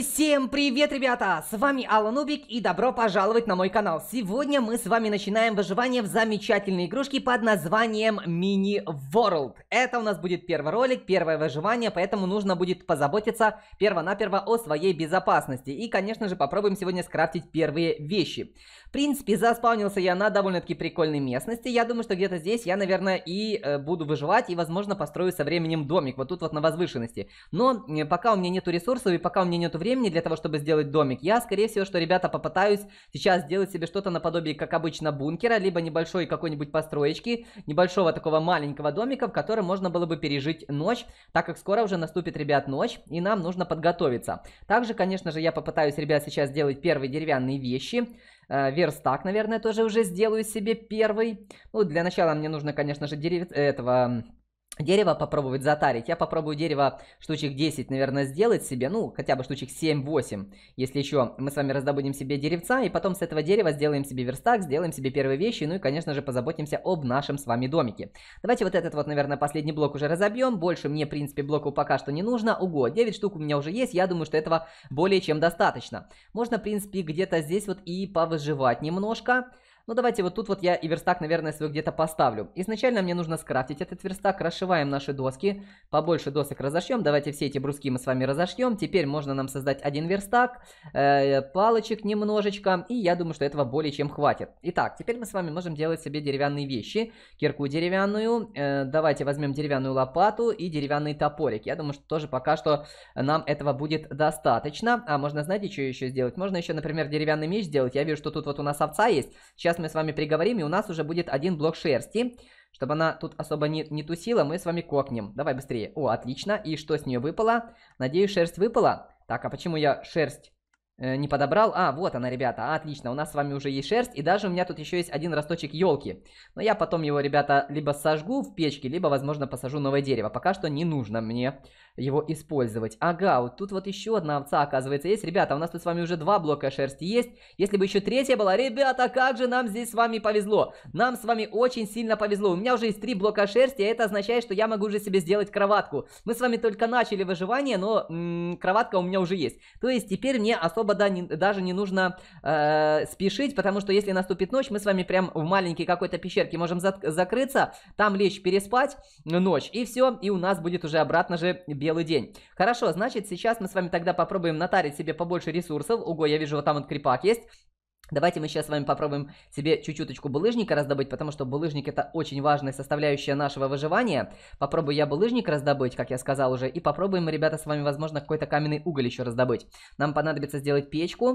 всем привет, ребята! С вами Алан Убик и добро пожаловать на мой канал. Сегодня мы с вами начинаем выживание в замечательной игрушке под названием Mini World. Это у нас будет первый ролик, первое выживание, поэтому нужно будет позаботиться перво-наперво о своей безопасности. И, конечно же, попробуем сегодня скрафтить первые вещи. В принципе, заспавнился я на довольно-таки прикольной местности. Я думаю, что где-то здесь я, наверное, и э, буду выживать и, возможно, построю со временем домик. Вот тут вот на возвышенности. Но э, пока у меня нету ресурсов и пока у меня нет нет времени для того, чтобы сделать домик, я, скорее всего, что, ребята, попытаюсь сейчас сделать себе что-то наподобие, как обычно, бункера, либо небольшой какой-нибудь построечки, небольшого такого маленького домика, в котором можно было бы пережить ночь, так как скоро уже наступит, ребят, ночь, и нам нужно подготовиться. Также, конечно же, я попытаюсь, ребят, сейчас сделать первые деревянные вещи, э, верстак, наверное, тоже уже сделаю себе первый. Ну, для начала мне нужно, конечно же, дерев... этого дерево попробовать затарить. Я попробую дерево штучек 10, наверное, сделать себе, ну, хотя бы штучек 7-8, если еще мы с вами раздобудем себе деревца, и потом с этого дерева сделаем себе верстак, сделаем себе первые вещи, ну и, конечно же, позаботимся об нашем с вами домике. Давайте вот этот вот, наверное, последний блок уже разобьем, больше мне, в принципе, блоку пока что не нужно, ого, 9 штук у меня уже есть, я думаю, что этого более чем достаточно. Можно, в принципе, где-то здесь вот и повыживать немножко, но ну, давайте вот тут вот я и верстак, наверное, свой где-то поставлю. Изначально мне нужно скрафтить этот верстак. Расшиваем наши доски. Побольше досок разошьем. Давайте все эти бруски мы с вами разошьем. Теперь можно нам создать один верстак. Э, палочек немножечко. И я думаю, что этого более чем хватит. Итак, теперь мы с вами можем делать себе деревянные вещи. Кирку деревянную. Э, давайте возьмем деревянную лопату и деревянный топорик. Я думаю, что тоже пока что нам этого будет достаточно. А можно, знаете, что еще сделать? Можно еще, например, деревянный меч сделать. Я вижу, что тут вот у нас овца есть. Сейчас Сейчас мы с вами приговорим, и у нас уже будет один блок шерсти. Чтобы она тут особо не, не тусила, мы с вами кокнем. Давай быстрее. О, отлично. И что с нее выпало? Надеюсь, шерсть выпала. Так, а почему я шерсть э, не подобрал? А, вот она, ребята. А, отлично. У нас с вами уже есть шерсть. И даже у меня тут еще есть один росточек елки. Но я потом его, ребята, либо сожгу в печке, либо, возможно, посажу новое дерево. Пока что не нужно мне его использовать. Ага, вот тут вот еще одна овца, оказывается, есть. Ребята, у нас тут с вами уже два блока шерсти есть. Если бы еще третья была, ребята, как же нам здесь с вами повезло. Нам с вами очень сильно повезло. У меня уже есть три блока шерсти, а это означает, что я могу уже себе сделать кроватку. Мы с вами только начали выживание, но кроватка у меня уже есть. То есть теперь мне особо да, не, даже не нужно э, спешить, потому что если наступит ночь, мы с вами прям в маленький какой-то пещерке можем закрыться, там лечь, переспать ночь, и все, и у нас будет уже обратно же без белый день. Хорошо, значит, сейчас мы с вами тогда попробуем натарить себе побольше ресурсов. Ого, я вижу, вот там вот крипак есть. Давайте мы сейчас с вами попробуем себе чуть-чуточку булыжника раздобыть, потому что булыжник это очень важная составляющая нашего выживания. Попробую я булыжник раздобыть, как я сказал уже, и попробуем мы, ребята, с вами, возможно, какой-то каменный уголь еще раздобыть. Нам понадобится сделать печку.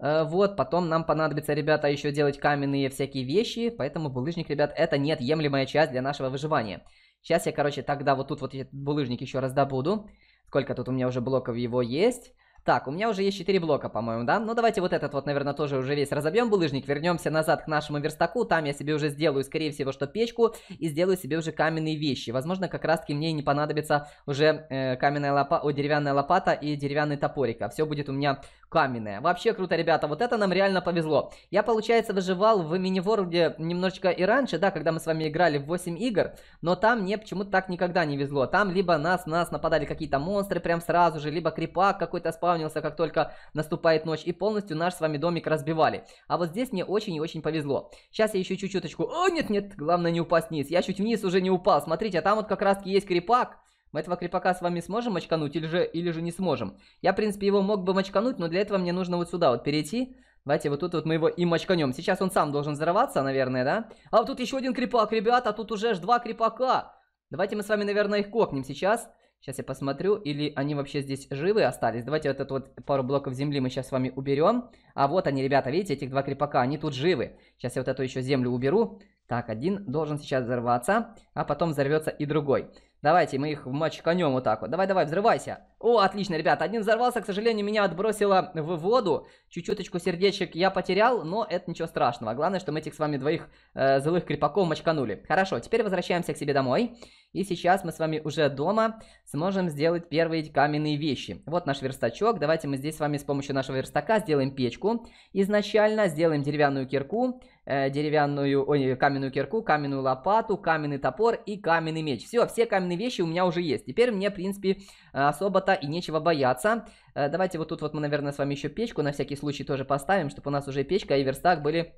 Э, вот, потом нам понадобится, ребята, еще делать каменные всякие вещи, поэтому булыжник, ребят, это неотъемлемая часть для нашего выживания. Сейчас я, короче, тогда вот тут вот булыжник еще раз добуду. Сколько тут у меня уже блоков его есть? Так, у меня уже есть 4 блока, по-моему, да? Ну, давайте вот этот вот, наверное, тоже уже весь разобьем булыжник. Вернемся назад к нашему верстаку. Там я себе уже сделаю, скорее всего, что печку. И сделаю себе уже каменные вещи. Возможно, как раз-таки мне не понадобится уже э, каменная лопа, о, деревянная лопата и деревянный топорик. А все будет у меня каменная. Вообще круто, ребята, вот это нам реально повезло. Я, получается, выживал в мини-ворлде немножечко и раньше, да, когда мы с вами играли в 8 игр, но там мне почему-то так никогда не везло. Там либо нас, нас нападали какие-то монстры прям сразу же, либо крипак какой-то спавнился, как только наступает ночь, и полностью наш с вами домик разбивали. А вот здесь мне очень и очень повезло. Сейчас я еще чуть-чуточку... О, нет-нет, главное не упасть вниз. Я чуть вниз уже не упал. Смотрите, а там вот как раз-таки есть крипак, мы этого крипака с вами сможем мочкануть или же, или же не сможем? Я, в принципе, его мог бы мочкануть, но для этого мне нужно вот сюда вот перейти. Давайте вот тут вот мы его и мочканем. Сейчас он сам должен взорваться, наверное, да? А вот тут еще один крипак, ребята, а тут уже аж два крипака. Давайте мы с вами, наверное, их кокнем сейчас. Сейчас я посмотрю, или они вообще здесь живы остались. Давайте вот эту вот пару блоков земли мы сейчас с вами уберем. А вот они, ребята, видите, этих два крипака они тут живы. Сейчас я вот эту еще землю уберу. Так, один должен сейчас взорваться, а потом взорвется и другой. Давайте мы их мочканем вот так вот. Давай-давай, взрывайся. О, отлично, ребят. Один взорвался, к сожалению, меня отбросило в воду. Чуть-чуточку сердечек я потерял, но это ничего страшного. Главное, что мы этих с вами двоих э, злых крепаков мочканули. Хорошо, теперь возвращаемся к себе домой. И сейчас мы с вами уже дома сможем сделать первые каменные вещи. Вот наш верстачок. Давайте мы здесь с вами с помощью нашего верстака сделаем печку. Изначально сделаем деревянную кирку. Э, деревянную, ой, каменную кирку, каменную лопату, каменный топор и каменный меч. Все, все каменные вещи у меня уже есть. Теперь мне, в принципе, особо-то и нечего бояться. Э, давайте вот тут вот мы, наверное, с вами еще печку на всякий случай тоже поставим, чтобы у нас уже печка и верстак были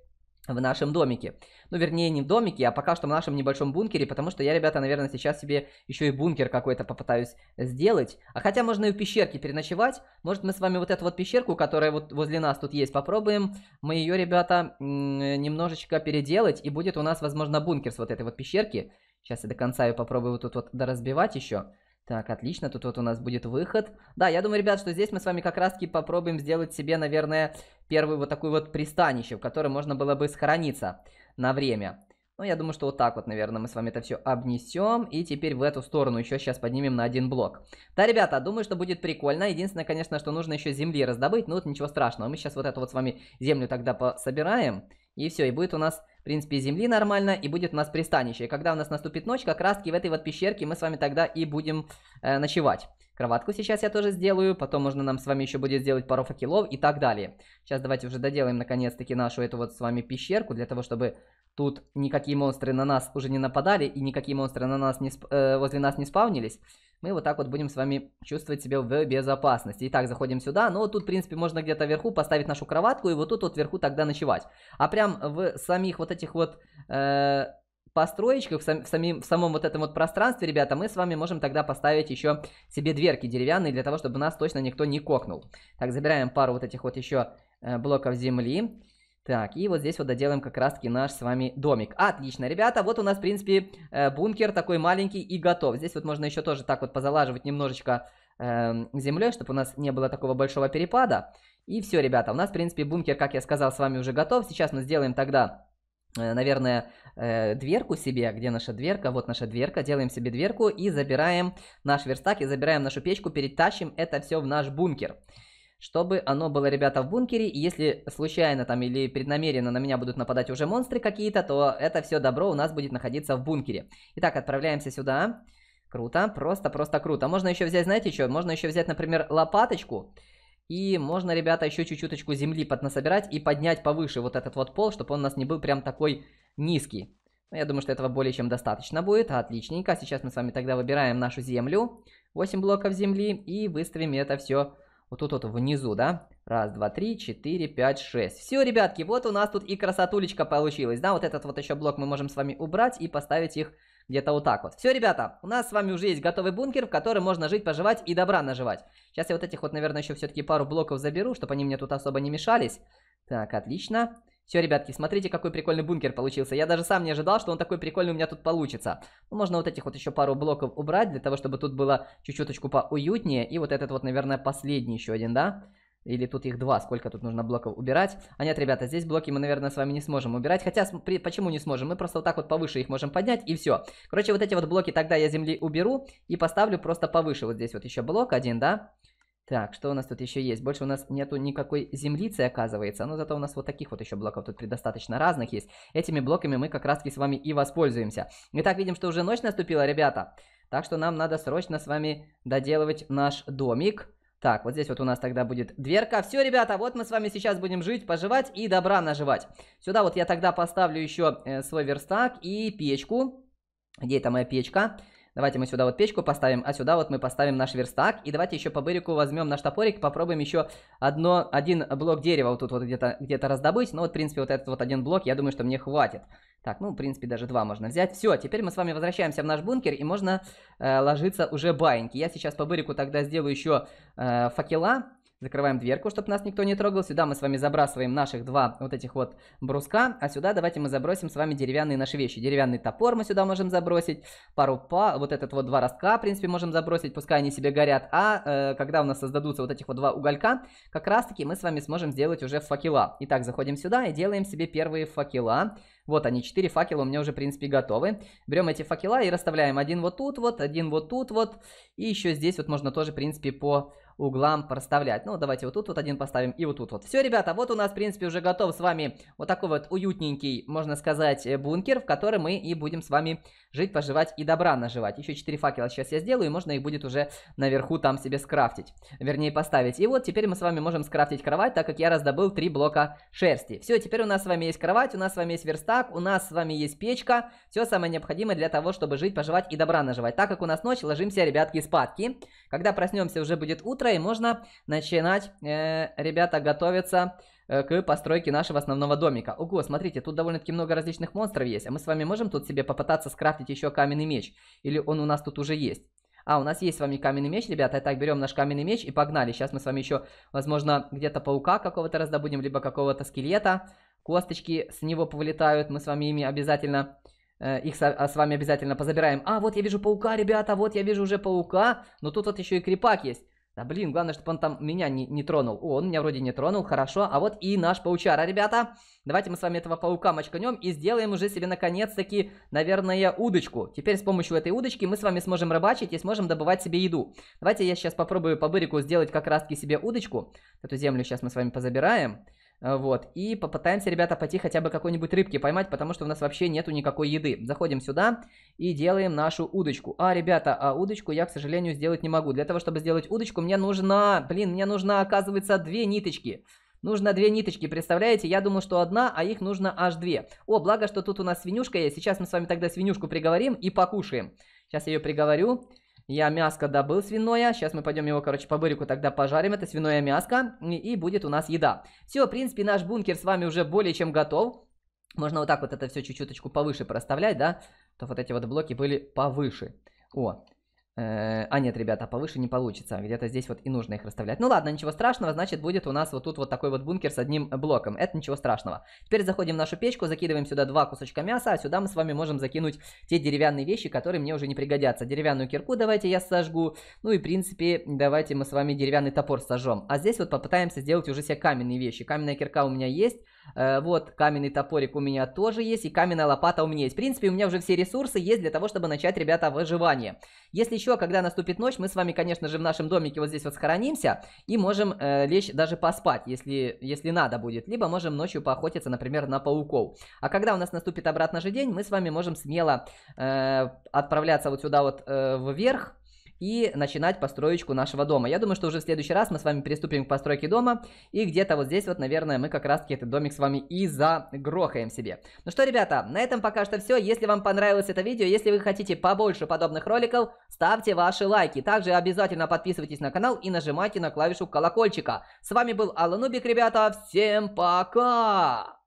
в нашем домике. Ну, вернее, не в домике, а пока что в нашем небольшом бункере, потому что я, ребята, наверное, сейчас себе еще и бункер какой-то попытаюсь сделать. А хотя можно и в пещерке переночевать. Может, мы с вами вот эту вот пещерку, которая вот возле нас тут есть, попробуем. Мы ее, ребята, э, немножечко переделать, и будет у нас, возможно, бункер с вот этой вот пещерки. Сейчас я до конца ее попробую вот тут вот доразбивать еще. Так, отлично, тут вот у нас будет выход. Да, я думаю, ребят, что здесь мы с вами как раз-таки попробуем сделать себе, наверное, первую вот такую вот пристанище, в которой можно было бы схорониться на время. Ну, я думаю, что вот так вот, наверное, мы с вами это все обнесем. И теперь в эту сторону еще сейчас поднимем на один блок. Да, ребята, думаю, что будет прикольно. Единственное, конечно, что нужно еще земли раздобыть. Ну, вот ничего страшного. Мы сейчас вот эту вот с вами землю тогда пособираем. собираем и все, и будет у нас, в принципе, земли нормально, и будет у нас пристанище. И когда у нас наступит ночь, как раз-таки в этой вот пещерке мы с вами тогда и будем э, ночевать. Кроватку сейчас я тоже сделаю, потом можно нам с вами еще будет сделать пару факелов и так далее. Сейчас давайте уже доделаем наконец-таки нашу эту вот с вами пещерку, для того, чтобы Тут никакие монстры на нас уже не нападали, и никакие монстры на нас не э, возле нас не спавнились. Мы вот так вот будем с вами чувствовать себя в безопасности. Итак, заходим сюда. Ну, тут, в принципе, можно где-то вверху поставить нашу кроватку, и вот тут вот вверху тогда ночевать. А прям в самих вот этих вот... Э, построечках, в, сам, в, самим, в самом вот этом вот пространстве, ребята, мы с вами можем тогда поставить еще себе дверки деревянные, для того, чтобы нас точно никто не кокнул. Так, забираем пару вот этих вот еще э, блоков земли. Так, и вот здесь вот доделаем как раз-таки наш с вами домик. Отлично, ребята, вот у нас, в принципе, э, бункер такой маленький и готов. Здесь вот можно еще тоже так вот позалаживать немножечко э, землей, чтобы у нас не было такого большого перепада. И все, ребята, у нас, в принципе, бункер, как я сказал, с вами уже готов. Сейчас мы сделаем тогда э, наверное, э, дверку себе, где наша дверка, вот наша дверка, делаем себе дверку и забираем наш верстак, и забираем нашу печку, перетащим это все в наш бункер чтобы оно было, ребята, в бункере. И если случайно там или преднамеренно на меня будут нападать уже монстры какие-то, то это все добро у нас будет находиться в бункере. Итак, отправляемся сюда. Круто, просто-просто круто. Можно еще взять, знаете что, можно еще взять, например, лопаточку. И можно, ребята, еще чуть-чуточку земли поднасобирать и поднять повыше вот этот вот пол, чтобы он у нас не был прям такой низкий. Но ну, я думаю, что этого более чем достаточно будет. Отличненько. Сейчас мы с вами тогда выбираем нашу землю. 8 блоков земли. И выставим это все вот тут вот внизу, да? Раз, два, три, четыре, пять, шесть. Все, ребятки, вот у нас тут и красотулечка получилась, да? Вот этот вот еще блок мы можем с вами убрать и поставить их где-то вот так вот. Все, ребята, у нас с вами уже есть готовый бункер, в котором можно жить, поживать и добра наживать. Сейчас я вот этих вот, наверное, еще все-таки пару блоков заберу, чтобы они мне тут особо не мешались. Так, отлично. Все, ребятки, смотрите, какой прикольный бункер получился. Я даже сам не ожидал, что он такой прикольный у меня тут получится. Ну, можно вот этих вот еще пару блоков убрать, для того, чтобы тут было чуть-чуточку поуютнее. И вот этот вот, наверное, последний еще один, да? Или тут их два, сколько тут нужно блоков убирать. А нет, ребята, здесь блоки мы, наверное, с вами не сможем убирать. Хотя, при... почему не сможем? Мы просто вот так вот повыше их можем поднять, и все. Короче, вот эти вот блоки тогда я земли уберу и поставлю просто повыше. Вот здесь вот еще блок один, да? Да. Так, что у нас тут еще есть? Больше у нас нету никакой землицы, оказывается. Но зато у нас вот таких вот еще блоков тут предостаточно разных есть. Этими блоками мы как раз-таки с вами и воспользуемся. Итак, видим, что уже ночь наступила, ребята. Так что нам надо срочно с вами доделывать наш домик. Так, вот здесь вот у нас тогда будет дверка. Все, ребята, вот мы с вами сейчас будем жить, поживать и добра наживать. Сюда вот я тогда поставлю еще э, свой верстак и печку. Где эта моя печка? Печка. Давайте мы сюда вот печку поставим, а сюда вот мы поставим наш верстак. И давайте еще по бырику возьмем наш топорик, попробуем еще одно, один блок дерева вот тут вот где-то где, -то, раздобыть. Но ну вот, в принципе, вот этот вот один блок, я думаю, что мне хватит. Так, ну, в принципе, даже два можно взять. Все, теперь мы с вами возвращаемся в наш бункер, и можно э, ложиться уже баиньки. Я сейчас по бырику тогда сделаю еще э, факела. Закрываем дверку, чтобы нас никто не трогал. Сюда мы с вами забрасываем наших два вот этих вот бруска. А сюда давайте мы забросим с вами деревянные наши вещи. Деревянный топор мы сюда можем забросить. Пару па... Вот этот вот два ростка, в принципе, можем забросить. Пускай они себе горят. А э, когда у нас создадутся вот этих вот два уголька, как раз-таки мы с вами сможем сделать уже факела. Итак, заходим сюда и делаем себе первые факела. Вот они, 4 факела у меня уже, в принципе, готовы. Берем эти факела и расставляем один вот тут вот, один вот тут вот. И еще здесь вот можно тоже, в принципе, по углам проставлять. Ну, давайте вот тут вот один поставим и вот тут вот. Все, ребята, вот у нас, в принципе, уже готов с вами вот такой вот уютненький, можно сказать, э, бункер, в котором мы и будем с вами жить, поживать и добра наживать. Еще 4 факела сейчас я сделаю, и можно их будет уже наверху там себе скрафтить. Вернее, поставить. И вот теперь мы с вами можем скрафтить кровать, так как я раздобыл 3 блока шерсти. Все, теперь у нас с вами есть кровать, у нас с вами есть верстак, у нас с вами есть печка. Все самое необходимое для того, чтобы жить, поживать и добра наживать. Так как у нас ночь, ложимся, ребятки, спадки. Когда проснемся, уже будет утро, и можно начинать, э, ребята, готовиться э, к постройке нашего основного домика. Ого, смотрите, тут довольно-таки много различных монстров есть. А мы с вами можем тут себе попытаться скрафтить еще каменный меч? Или он у нас тут уже есть? А, у нас есть с вами каменный меч, ребята. Итак, берем наш каменный меч и погнали. Сейчас мы с вами еще, возможно, где-то паука какого-то раздобудем, либо какого-то скелета. Косточки с него повылетают. Мы с вами ими обязательно Э, их а, с вами обязательно позабираем. А, вот я вижу паука, ребята, вот я вижу уже паука. Но тут вот еще и крепак есть. Да блин, главное, чтобы он там меня не, не тронул. О, он меня вроде не тронул, хорошо. А вот и наш паучара, ребята. Давайте мы с вами этого паука мочканем и сделаем уже себе, наконец-таки, наверное, удочку. Теперь с помощью этой удочки мы с вами сможем рыбачить и сможем добывать себе еду. Давайте я сейчас попробую по бырику сделать как раз-таки себе удочку. Эту землю сейчас мы с вами позабираем. А, вот, и попытаемся, ребята, пойти хотя бы какой-нибудь рыбки поймать, потому что у нас вообще нету никакой еды. Заходим сюда и делаем нашу удочку. А, ребята, а удочку я, к сожалению, сделать не могу. Для того, чтобы сделать удочку, мне нужно, блин, мне нужно, оказывается, две ниточки. Нужно две ниточки, представляете? Я думал, что одна, а их нужно аж две. О, благо, что тут у нас свинюшка есть. Сейчас мы с вами тогда свинюшку приговорим и покушаем. Сейчас я ее приговорю. Я мяско добыл свиное. Сейчас мы пойдем его, короче, по бырику тогда пожарим. Это свиное мяско. И будет у нас еда. Все, в принципе, наш бункер с вами уже более чем готов. Можно вот так вот это все чуть-чуточку повыше проставлять, да? То вот эти вот блоки были повыше. О, Э, а нет, ребята, повыше не получится. Где-то здесь вот и нужно их расставлять. Ну ладно, ничего страшного. Значит, будет у нас вот тут вот такой вот бункер с одним блоком. Это ничего страшного. Теперь заходим в нашу печку, закидываем сюда два кусочка мяса. А сюда мы с вами можем закинуть те деревянные вещи, которые мне уже не пригодятся. Деревянную кирку давайте я сожгу. Ну и, в принципе, давайте мы с вами деревянный топор сожжем. А здесь вот попытаемся сделать уже все каменные вещи. Каменная кирка у меня есть. Э, вот, каменный топорик у меня тоже есть, и каменная лопата у меня есть. В принципе, у меня уже все ресурсы есть для того, чтобы начать, ребята, выживание. Если еще, когда наступит ночь, мы с вами, конечно же, в нашем домике вот здесь вот схоронимся и можем э, лечь даже поспать, если, если надо будет. Либо можем ночью поохотиться, например, на пауков. А когда у нас наступит обратно же день, мы с вами можем смело э, отправляться вот сюда вот э, вверх, и начинать построечку нашего дома. Я думаю, что уже в следующий раз мы с вами приступим к постройке дома, и где-то вот здесь вот, наверное, мы как раз-таки этот домик с вами и загрохаем себе. Ну что, ребята, на этом пока что все. Если вам понравилось это видео, если вы хотите побольше подобных роликов, ставьте ваши лайки. Также обязательно подписывайтесь на канал и нажимайте на клавишу колокольчика. С вами был Аланубик, ребята. Всем пока!